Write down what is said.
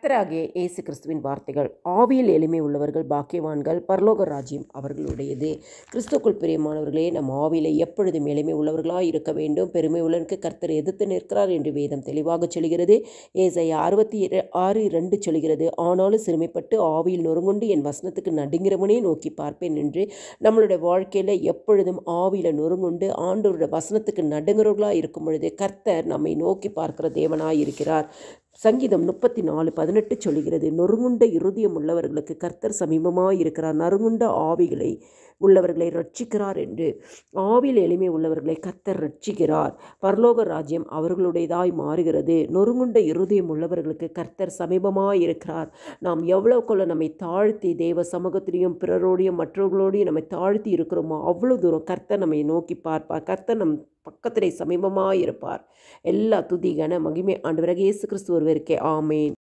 கத்தராகிய இயேசு கிறிஸ்துவின் வார்த்தைகள் ஆவியில் எளிமை உள்ளவர்கள் பாக்கியவான்கள் பரலோக ராஜ்யம் அவர்களுடையது கிறிஸ்துக்குள் பிரியமானவர்களே நம் ஆவியில் எப்பொழுதும் எளிமை உள்ளவர்களாக இருக்க வேண்டும் பெருமை உள்ளனுக்கு கர்த்தர் எதிர்த்து நிற்கிறார் என்று வேதம் தெளிவாக சொல்கிறது ஏசை அறுபத்தி ஆறு இரண்டு சொல்கிறது ஆனாலும் சிறுமைப்பட்டு ஆவியில் நொறுங்குண்டு என் வசனத்துக்கு நடுங்கிறவனே நோக்கி பார்ப்பேன் என்று நம்மளுடைய வாழ்க்கையில் எப்பொழுதும் ஆவியில் நொறுங்குண்டு ஆண்டோருடைய வசனத்துக்கு நடுங்கிறவர்களாக இருக்கும் பொழுது கர்த்தர் நம்மை நோக்கி பார்க்கிற தேவனாக இருக்கிறார் சங்கீதம் முப்பத்தி நாலு பதினெட்டு சொல்கிறது நொறுங்குண்ட இருதயம் உள்ளவர்களுக்கு கர்த்தர் சமீபமாக இருக்கிறார் நறுங்குண்ட ஆவிகளை உள்ளவர்களை ரட்சிக்கிறார் என்று ஆவில் எளிமை உள்ளவர்களை கர்த்தர் ரட்சிக்கிறார் பரலோக ராஜ்யம் அவர்களுடையதாய் மாறுகிறது நொறுங்குண்ட இருதயம் உள்ளவர்களுக்கு கர்த்தர் சமீபமாக இருக்கிறார் நாம் கொள்ள நம்மை தாழ்த்தி தேவ சமூகத்திலையும் பிறரோடையும் மற்றவர்களோடையும் நம்மை தாழ்த்தி இருக்கிறோமோ அவ்வளோ தூரம் கர்த்தர் நம்மை நோக்கி பார்ப்பார் கர்த்தர் நம் பக்கத்திலே சமீபமாயிருப்பார் எல்லா துதி கன மகிமை பிறகு இயேசு கிறிஸ்து ஒருவருக்கே ஆமேன்